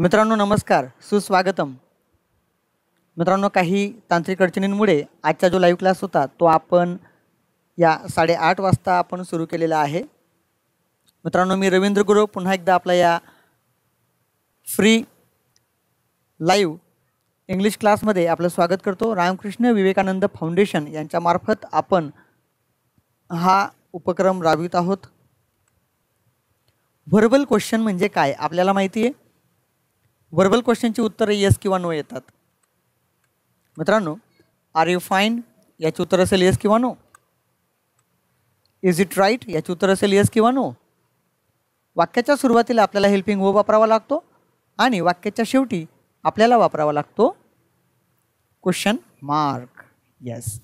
मित्रांनो नमस्कार सुस्वागतम मित्रांनो काही तांत्रिक अडचणींमुळे आजचा जो लाईव्ह क्लास होता तो आपण या साडेआठ वाजता आपण सुरू केलेला आहे मित्रांनो मी रवींद्र गुरु पुन्हा एकदा आपला या फ्री लाईव्ह इंग्लिश क्लासमध्ये आपलं स्वागत करतो रामकृष्ण विवेकानंद फाउंडेशन यांच्यामार्फत आपण हा उपक्रम राबवित आहोत व्हर्बल क्वेश्चन म्हणजे काय आपल्याला माहिती आहे व्हर्बल क्वेश्चनची उत्तरं येस किंवा नो येतात मित्रांनो आर यू फाईन याची उत्तर असेल येस किंवा नो इज इट राईट याची उत्तर असेल येस किंवा नो वाक्याच्या सुरुवातीला आपल्याला हेल्पिंग हो वापरावा लागतो आणि वाक्याच्या शेवटी आपल्याला वापरावा लागतो क्वेश्चन मार्क येस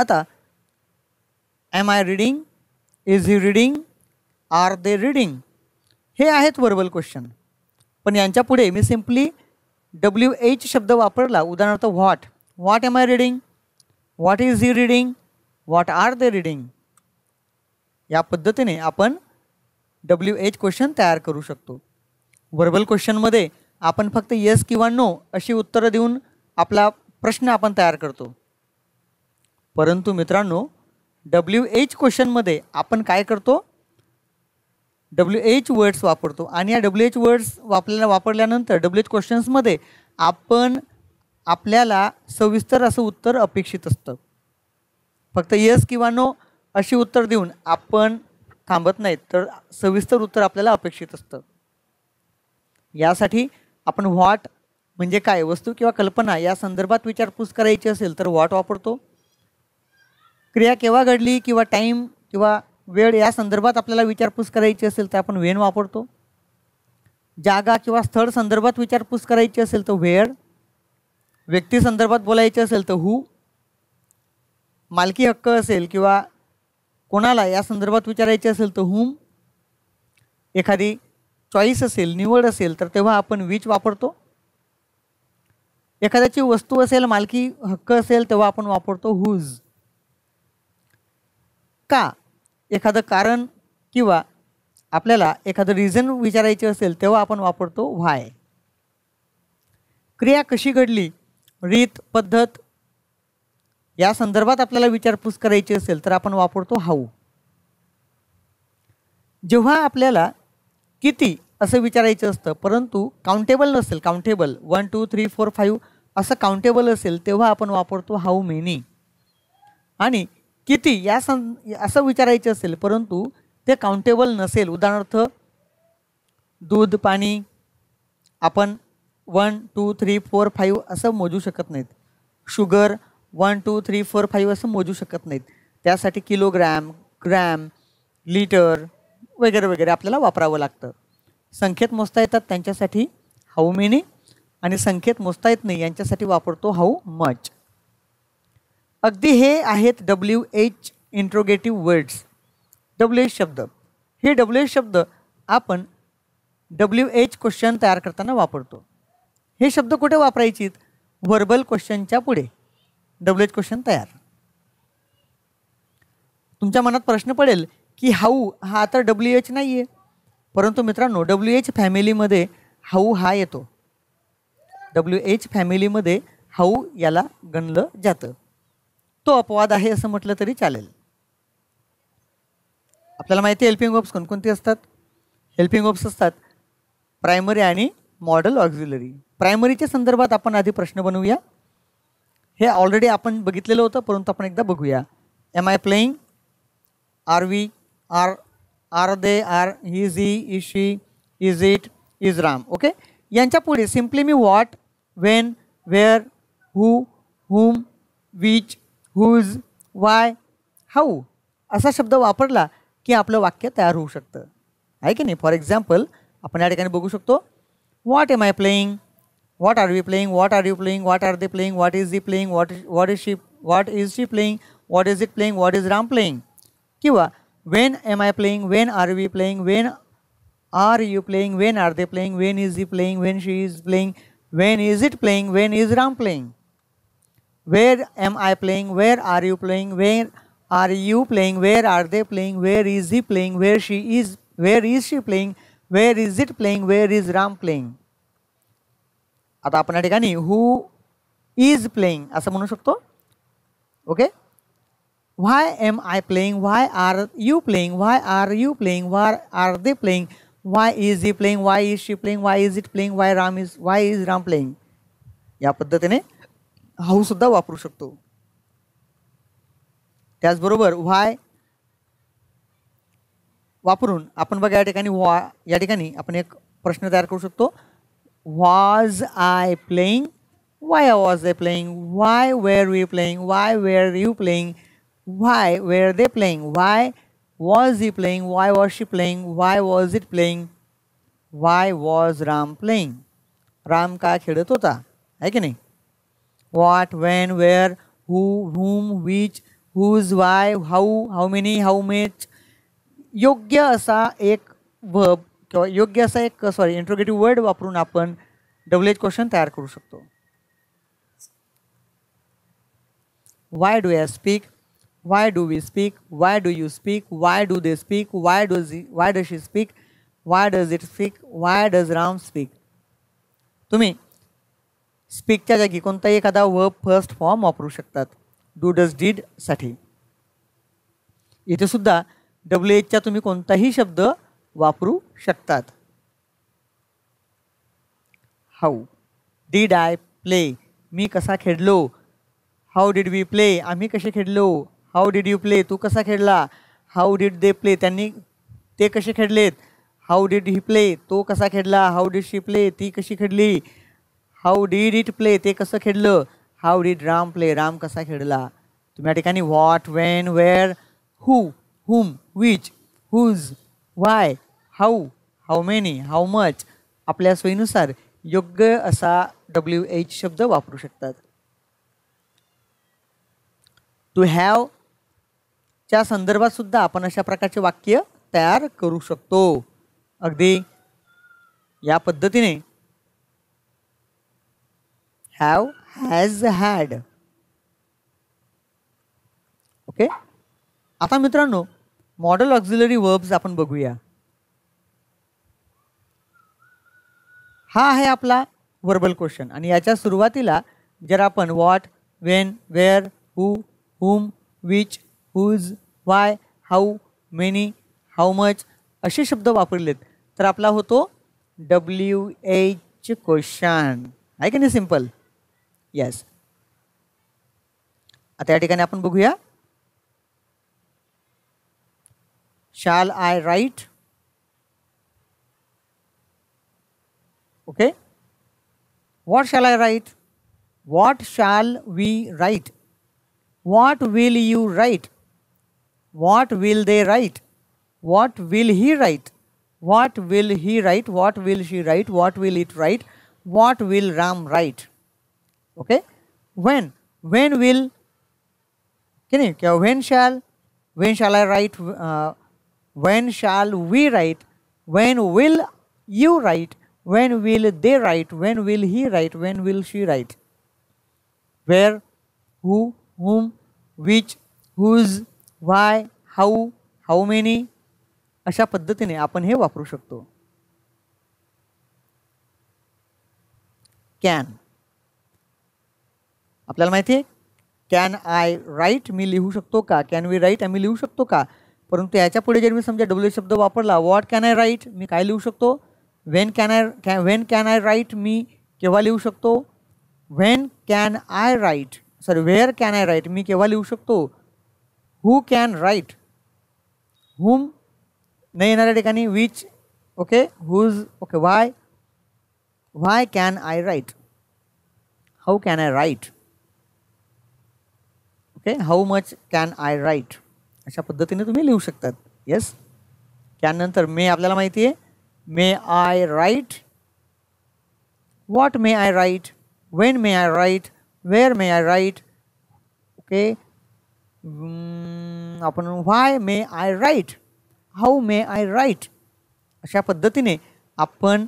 आता am I reading is he reading are they reading हे आहेत वर्बल क्वेश्चन पण यांच्या पुढे मी सिम्पली डब्ल्यू एच शब्द वापरला उदाहरणार्थ what what am I reading what is he reading what are they reading या पद्धतीने आपण डब्ल्यू एच क्वेश्चन तयार करू शकतो वर्बल क्वेश्चनमध्ये आपण फक्त येस किंवा नो अशी उत्तरं देऊन आपला प्रश्न आपण तयार करतो परंतु मित्रांनो डब्ल्यू एच क्वेश्चनमध्ये आपण काय करतो डब्ल्यू एच वर्ड्स वापरतो आणि या डब्ल्यू एच वर्ड्स वापरल्या वापरल्यानंतर डब्ल्यू एच क्वेश्चन्समध्ये आपण आपल्याला सविस्तर असं उत्तर अपेक्षित असतं फक्त येस किंवा नो अशी उत्तर देऊन आपण थांबत नाहीत तर सविस्तर उत्तर आपल्याला अपेक्षित असतं यासाठी आपण व्हॉट म्हणजे काय वस्तू किंवा कल्पना या संदर्भात विचारपूस करायची असेल तर व्हॉट वापरतो क्रिया केव्हा घडली किंवा टाईम किंवा वेळ या संदर्भात आपल्याला विचारपूस करायची असेल तर आपण वेन वापरतो जागा किंवा स्थळ संदर्भात विचारपूस करायची असेल तर वेळ व्यक्ती संदर्भात बोलायची असेल तर हू मालकी हक्क असेल किंवा कोणाला या संदर्भात विचारायचे असेल तर हुम एखादी चॉईस असेल निवड असेल तर तेव्हा आपण वीज वापरतो एखाद्याची वस्तू असेल मालकी हक्क असेल तेव्हा आपण वापरतो हुज का एखादं कारण किंवा आपल्याला एखादं रिझन विचारायचं असेल तेव्हा आपण वापरतो व्हाय क्रिया कशी घडली रीत पद्धत या संदर्भात आपल्याला विचारपूस करायची असेल तर आपण वापरतो हाऊ जेव्हा आपल्याला किती असं विचारायचं असतं परंतु काउंटेबल नसेल countable one two three four five असं काउंटेबल असेल तेव्हा आपण वापरतो हाऊ मेनी आणि किती या सं असं विचारायचं असेल परंतु ते काउंटेबल नसेल उदाहरणार्थ दूध पाणी आपण one two three four five असं मोजू शकत नाहीत sugar one two three four five असं मोजू शकत नाहीत त्यासाठी किलोग्रॅम ग्रॅम लिटर वगैरे वगैरे आपल्याला वापरावं लागतं संख्येत मोजता येतात त्यांच्यासाठी हाऊ मेनी आणि संख्येत मोजता येत नाही यांच्यासाठी वापरतो हाऊ मच अगदी हे आहेत W H interrogative words W H शब्द हे डब्ल्यू एच शब्द आपण डब्ल्यू एच क्वेश्चन तयार करताना वापरतो हे शब्द कुठे वापरायचीत व्हर्बल क्वेश्चनच्या पुढे डब्ल्यू एच क्वेश्चन तयार तुमच्या मनात प्रश्न पडेल की हाऊ हा तर डब्ल्यू एच नाही आहे परंतु मित्रांनो डब्ल्यू एच फॅमिलीमध्ये हाऊ हा येतो डब्ल्यू एच फॅमिलीमध्ये हाऊ याला गणलं जातं तो अपवाद आहे असं म्हटलं तरी चालेल आपल्याला माहिती आहे हेल्पिंग ओप्स कोणकोणती असतात हेल्पिंग ओप्स असतात प्रायमरी आणि मॉडल ऑक्झिलरी प्रायमरीच्या संदर्भात आपण आधी प्रश्न बनवूया हे ऑलरेडी आपण बघितलेलं होतं परंतु आपण एकदा बघूया am I playing are we are are they are he ई is she is it is Ram okay यांच्या पुढे सिम्पली मी what when where who whom which whose why how असा शब्द वापरला की आपलं वाक्य तयार होऊ शकतं आहे की नाही फॉर एक्झाम्पल आपण या ठिकाणी बघू शकतो what am I playing what are we playing what are you playing what are they playing what is the playing what what is she what is she playing what is it playing what is Ram playing किंवा when am I playing when are we playing when are you playing when are they playing when is the playing when she is playing when is it playing when is Ram playing where am I playing, where are you playing, where are you playing, where are they playing, where is he playing, where she is, where is she playing, where is it playing, where is Ram playing. आता आपण या ठिकाणी who is playing असं म्हणू शकतो okay why am I playing why are you playing why are you playing why are they playing why is he playing why is she playing why is it playing why Ram is why is Ram playing या पद्धतीने हाऊसुद्धा वापरू शकतो त्याचबरोबर व्हाय वापरून आपण बघा या ठिकाणी व्हा या ठिकाणी आपण एक प्रश्न तयार करू शकतो was I playing why was they playing why were we playing why were you playing why were they playing why was you playing why was she playing why was it playing why was Ram playing Ram का खेळत होता आहे की नाही what, when, where, who, whom, which, whose, why, how, how many, how much. योग्य असा एक व्हब किंवा योग्य असा एक सॉरी इंट्रोगेटिव्ह वर्ड वापरून आपण डबल एज क्वेश्चन तयार करू शकतो why do i speak why do we speak why do you speak why do they speak why does he, why does she speak why does it speak why does ram speak तुम्ही स्पीकच्या जागी कोणताही एखादा verb first form वापरू शकतात do does डीडसाठी इथेसुद्धा सुद्धा W एचचा तुम्ही कोणताही शब्द वापरू शकतात हाऊ डीड आय प्ले मी कसा खेळलो हाऊ डीड वी प्ले आम्ही कसे खेळलो हाऊ डीड यू प्ले तू कसा खेळला हाऊ डीड दे प्ले त्यांनी ते कसे खेळलेत हाऊ डीड ही प्ले तो कसा खेळला हाऊ डीड शी प्ले ती कशी खेळली हाऊ डीड इट प्ले ते कसं खेळलं how did Ram play Ram कसा खेळला तुम्ही या ठिकाणी what when where who whom which whose why how how many how much आपल्या सोयीनुसार योग्य असा डब्ल्यू एच शब्द वापरू शकतात टू हॅव च्या संदर्भात सुद्धा आपण अशा प्रकारचे वाक्य तयार करू शकतो अगदी या पद्धतीने हॅव हॅज हॅड ओके आता मित्रांनो मॉडल ऑक्झिलरी वर्ब्स आपण बघूया हा आहे आपला वर्बल क्वेश्चन आणि याच्या सुरुवातीला जर आपण what when where who whom which whose why how many how much असे शब्द वापरलेत तर आपला होतो डब्ल्यू एच क्वेश्चन आहे की नाही simple Yes. Athetic and upon Bugia. Shall I write? Okay. What shall I write? What shall we write? What will you write? What will they write? What will he write? What will he write? What will she write? What will it write? What will Ram write? Okay when when will कि क्या when shall when shall I write when shall we write when will you write when will they write when will he write when will she write where who whom which whose why how how many अशा पद्धति ने अपन वपरू शको can आपल्याला माहिती आहे can I write मी लिहू शकतो का कॅन वी राईट आम्ही लिहू शकतो का परंतु याच्या पुढे जर मी समजा डब्ल्यू शब्द वापरला व्हॉट कॅन आय राईट मी काय लिहू शकतो when can I can when can I write मी केव्हा लिहू शकतो when can I write sorry where can I write मी केव्हा लिहू शकतो हू कॅन राईट हुम न येणाऱ्या ठिकाणी which okay whose okay why why can I write how can I write okay how much can I write अशा पद्धतीने तुम्ही लिहू शकतात येस त्यानंतर मे आपल्याला माहिती आहे may I write what may I write when may I write where may I write okay आपण why may I write how may I write अशा पद्धतीने आपण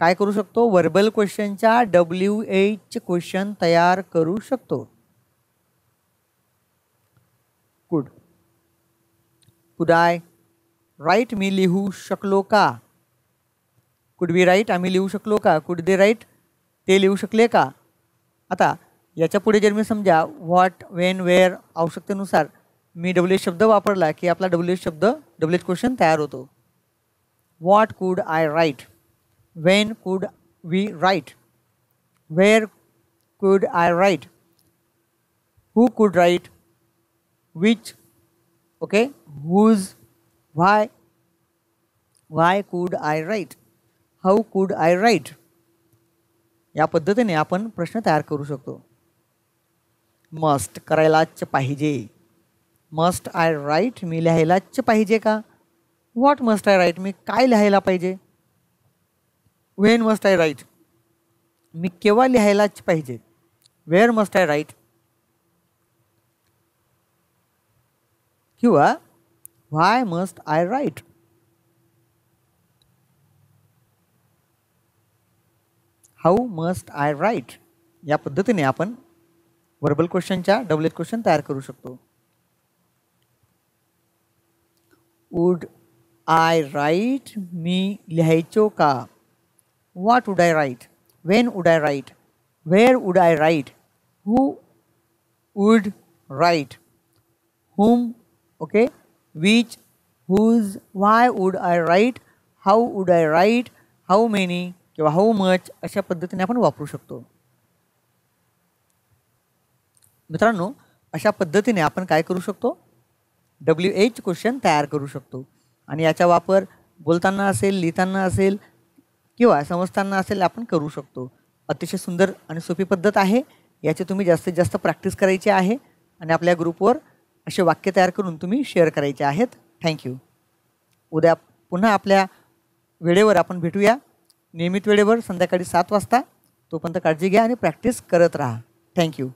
काय करू शकतो वर्बल क्वेश्चनच्या डब्ल्यू एच क्वेश्चन तयार करू शकतो कुड कुड आय राईट मी लिहू शकलो का कुड बी राईट आम्ही लिहू शकलो का कुड दे राईट ते लिहू शकले का आता याच्या पुढे जर मी समजा व्हॉट वेन वेअर आवश्यकतेनुसार मी डब्ल्यू एच शब्द वापरला की आपला डब्ल्यू एच शब्द डब्ल्यू एच क्वेश्चन तयार होतो what could I write when could we write where could I write who could write which okay whose why why could I write how could I write या पद्धतीने आपण प्रश्न तयार करू शकतो मस्ट करायलाच पाहिजे मस्ट आय राईट मी लिहायलाच पाहिजे का व्हॉट मस्ट आय राईट मी काय लिहायला पाहिजे वेन मस्ट आय राईट मी केव्हा लिहायलाच पाहिजे वेअर मस्ट आय राईट क्यों हुआ must I write how must I write या पद्धतीने आपण वर्बल क्वेश्चनच्या डबलेट क्वेश्चन तयार करू शकतो वुड आय राईट मी लिहायचो का what would I write when would I write where would I write who would write whom okay which whose why would I write how would I write how many किंवा how much अशा पद्धतीने आपण वापरू शकतो मित्रांनो अशा पद्धतीने आपण काय करू शकतो डब्ल्यू एच क्वेश्चन तयार करू शकतो आणि याचा वापर बोलताना असेल लिहिताना असेल किंवा समजताना असेल आपण करू शकतो अतिशय सुंदर आणि सोपी पद्धत आहे याची तुम्ही जास्तीत जास्त प्रॅक्टिस करायची आहे आणि आपल्या ग्रुपवर असे वाक्य तयार करून तुम्ही शेअर करायचे आहेत थँक्यू उद्या पुन्हा आपल्या वेळेवर आपण भेटूया नियमित वेळेवर संध्याकाळी सात वाजता तोपर्यंत काळजी घ्या आणि प्रॅक्टिस करत राहा थँक्यू